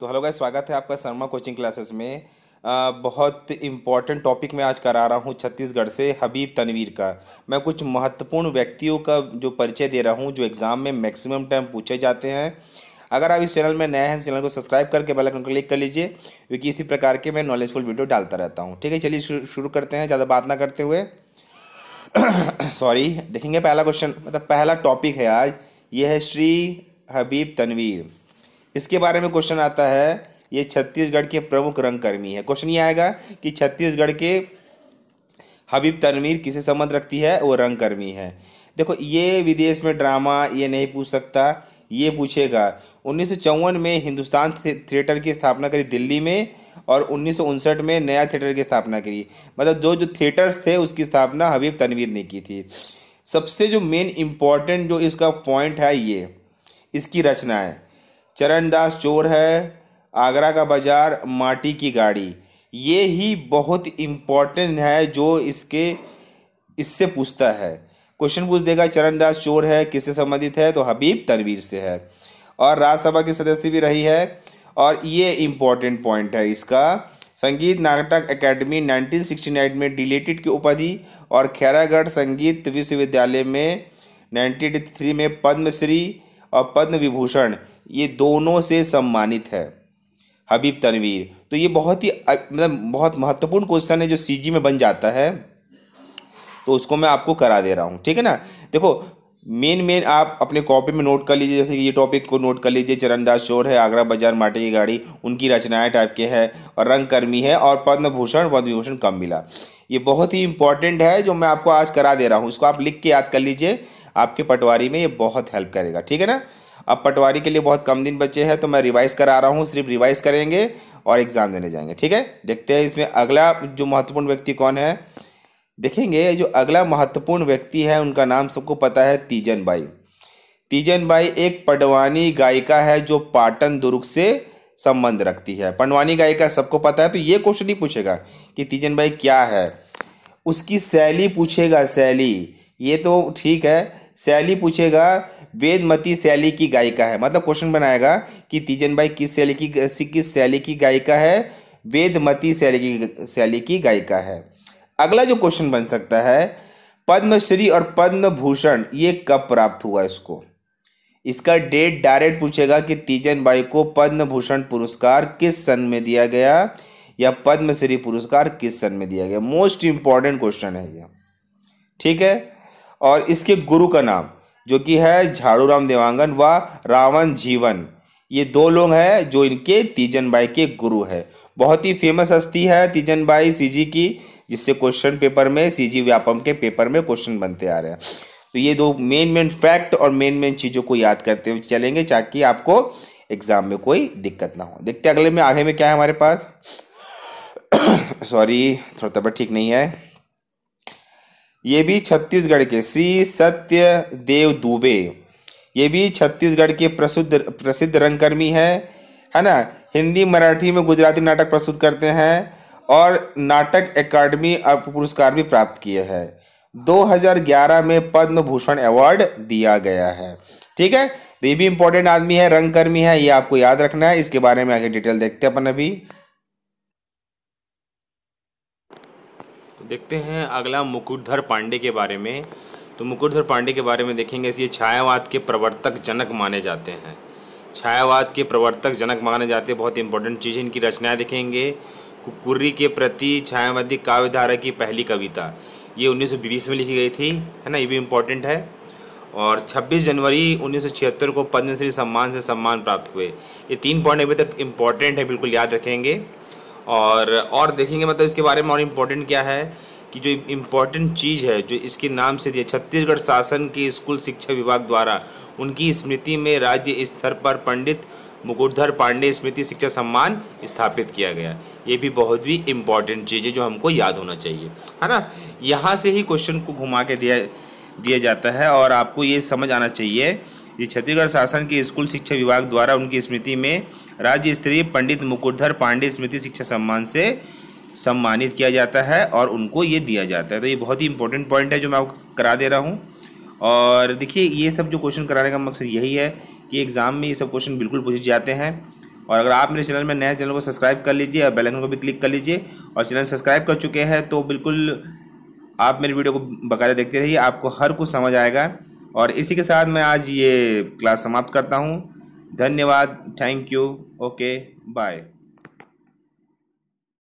तो hello guys स्वागत है आपका शर्मा कोचिंग क्लासेस में आ, बहुत इम्पॉर्टेंट टॉपिक मैं आज करा रहा हूँ छत्तीसगढ़ से हबीब तनवीर का मैं कुछ महत्वपूर्ण व्यक्तियों का जो परिचय दे रहा हूँ जो एग्ज़ाम में मैक्सिमम टाइम पूछे जाते हैं अगर आप इस चैनल में नए हैं चैनल को सब्सक्राइब करके बेल आइकन क्लिक कर लीजिए क्योंकि इसी प्रकार के मैं नॉलेजफुल वीडियो डालता रहता हूँ ठीक है चलिए शुरू करते हैं ज़्यादा बात ना करते हुए सॉरी देखेंगे पहला क्वेश्चन मतलब पहला टॉपिक है आज ये है श्री हबीब तनवीर इसके बारे में क्वेश्चन आता है ये छत्तीसगढ़ के प्रमुख रंगकर्मी है क्वेश्चन ये आएगा कि छत्तीसगढ़ के हबीब तनवीर किसे संबंध रखती है वो रंगकर्मी है देखो ये विदेश में ड्रामा ये नहीं पूछ सकता ये पूछेगा उन्नीस में हिंदुस्तान थिएटर की स्थापना करी दिल्ली में और उन्नीस में नया थिएटर की स्थापना करी मतलब जो जो थिएटर्स थे उसकी स्थापना हबीब तनवीर ने की थी सबसे जो मेन इम्पॉर्टेंट जो इसका पॉइंट है ये इसकी रचना है चरणदास चोर है आगरा का बाजार माटी की गाड़ी ये ही बहुत इम्पोर्टेंट है जो इसके इससे पूछता है क्वेश्चन पूछ देगा चरणदास चोर है किससे संबंधित है तो हबीब तनवीर से है और राज्यसभा की सदस्य भी रही है और ये इम्पोर्टेंट पॉइंट है इसका संगीत नाटक एकेडमी 1969 में डिलेटेड की उपाधि और खैरागढ़ संगीत विश्वविद्यालय में 1983 में पद्मश्री और पद्म विभूषण ये दोनों से सम्मानित है हबीब तनवीर तो ये बहुत ही मतलब बहुत महत्वपूर्ण क्वेश्चन है जो सीजी में बन जाता है तो उसको मैं आपको करा दे रहा हूँ ठीक है ना देखो मेन मेन आप अपने कॉपी में नोट कर लीजिए जैसे कि ये टॉपिक को नोट कर लीजिए चरणदास चोर है आगरा बाजार माटी की गाड़ी उनकी रचनाएं टाइप के है और रंगकर्मी है और पद्म भूषण पद्म विभूषण कम मिला ये बहुत ही इंपॉर्टेंट है जो मैं आपको आज करा दे रहा हूँ इसको आप लिख के याद कर लीजिए आपके पटवारी में ये बहुत हेल्प करेगा ठीक है ना अब पटवारी के लिए बहुत कम दिन बचे हैं तो मैं रिवाइज़ करा रहा हूँ सिर्फ रिवाइज़ करेंगे और एग्ज़ाम देने जाएंगे ठीक है देखते हैं इसमें अगला जो महत्वपूर्ण व्यक्ति कौन है देखेंगे जो अगला महत्वपूर्ण व्यक्ति है उनका नाम सबको पता है तीजन बाई तीजन बाई एक पडवानी गायिका है जो पाटन दुर्ग से संबंध रखती है पंडवानी गायिका सबको पता है तो ये क्वेश्चन ही पूछेगा कि तीजन बाई क्या है उसकी शैली पूछेगा शैली ये तो ठीक है शैली पूछेगा वेदमती शैली की गायिका है मतलब क्वेश्चन बनाएगा कि तीजन बाई किस शैली की किस शैली की गायिका है वेदमती शैली की शैली की गायिका है अगला जो क्वेश्चन बन सकता है पद्मश्री और पद्म भूषण ये कब प्राप्त हुआ इसको इसका डेट डायरेक्ट पूछेगा कि तीजन बाई को पद्म भूषण पुरस्कार किस सन में दिया गया या पद्मश्री पुरस्कार किस सन में दिया गया मोस्ट इंपॉर्टेंट क्वेश्चन है ये ठीक है और इसके गुरु का नाम जो कि है झाड़ूराम देवांगन व रावण जीवन ये दो लोग हैं जो इनके तीजन बाई के गुरु है बहुत ही फेमस हस्ती है तीजन बाई सी की जिससे क्वेश्चन पेपर में सी व्यापम के पेपर में क्वेश्चन बनते आ रहे हैं तो ये दो मेन मेन फैक्ट और मेन मेन चीज़ों को याद करते हुए चलेंगे ताकि आपको एग्जाम में कोई दिक्कत ना हो देखते अगले में आगे में क्या है हमारे पास सॉरी थोड़ा तबियत ठीक नहीं है ये भी छत्तीसगढ़ के श्री सत्य देव दुबे ये भी छत्तीसगढ़ के प्रसिद्ध प्रसिद्ध रंगकर्मी है है ना हिंदी मराठी में गुजराती नाटक प्रस्तुत करते हैं और नाटक एकेडमी पुरस्कार भी प्राप्त किए हैं 2011 में पद्म भूषण अवार्ड दिया गया है ठीक है तो ये भी इंपॉर्टेंट आदमी है रंगकर्मी है ये आपको याद रखना है इसके बारे में आगे डिटेल देखते हैं अपन अभी तो देखते हैं अगला मुकुटधर पांडे के बारे में तो मुकुटधर पांडे के बारे में देखेंगे ये छायावाद के प्रवर्तक जनक माने जाते हैं छायावाद के प्रवर्तक जनक माने जाते हैं बहुत इंपॉर्टेंट चीज़ है इनकी रचनाएँ देखेंगे कुकुर्री के प्रति छायावादी काव्यधारा की पहली कविता ये उन्नीस में लिखी गई थी है ना ये भी इम्पोर्टेंट है और 26 जनवरी 1976 को पद्मश्री सम्मान से सम्मान प्राप्त हुए ये तीन पॉइंट अभी तक इम्पॉर्टेंट है बिल्कुल याद रखेंगे और और देखेंगे मतलब इसके बारे में और इम्पोर्टेंट क्या है कि जो इम्पोर्टेंट चीज़ है जो इसके नाम से दिया छत्तीसगढ़ शासन के स्कूल शिक्षा विभाग द्वारा उनकी स्मृति में राज्य स्तर पर पंडित मुकुटधर पांडे स्मृति शिक्षा सम्मान स्थापित किया गया ये भी बहुत ही इम्पॉर्टेंट चीज़ है जो हमको याद होना चाहिए है ना यहाँ से ही क्वेश्चन को घुमा के दिया दिया जाता है और आपको ये समझ आना चाहिए ये छत्तीसगढ़ शासन के स्कूल शिक्षा विभाग द्वारा उनकी स्मृति में राज्य स्तरीय पंडित मुकुटधर पांडे स्मृति शिक्षा सम्मान से सम्मानित किया जाता है और उनको ये दिया जाता है तो ये बहुत ही इंपॉर्टेंट पॉइंट है जो मैं आपको करा दे रहा हूँ और देखिए ये सब जो क्वेश्चन कराने का मकसद यही है कि एग्ज़ाम में ये सब क्वेश्चन बिल्कुल पूछे जाते हैं और अगर आप मेरे चैनल में नए चैनल को सब्सक्राइब कर लीजिए और बेल को भी क्लिक कर लीजिए और चैनल सब्सक्राइब कर चुके हैं तो बिल्कुल आप मेरी वीडियो को बकायदा देखते रहिए आपको हर कुछ समझ आएगा और इसी के साथ मैं आज ये क्लास समाप्त करता हूँ धन्यवाद थैंक यू ओके बाय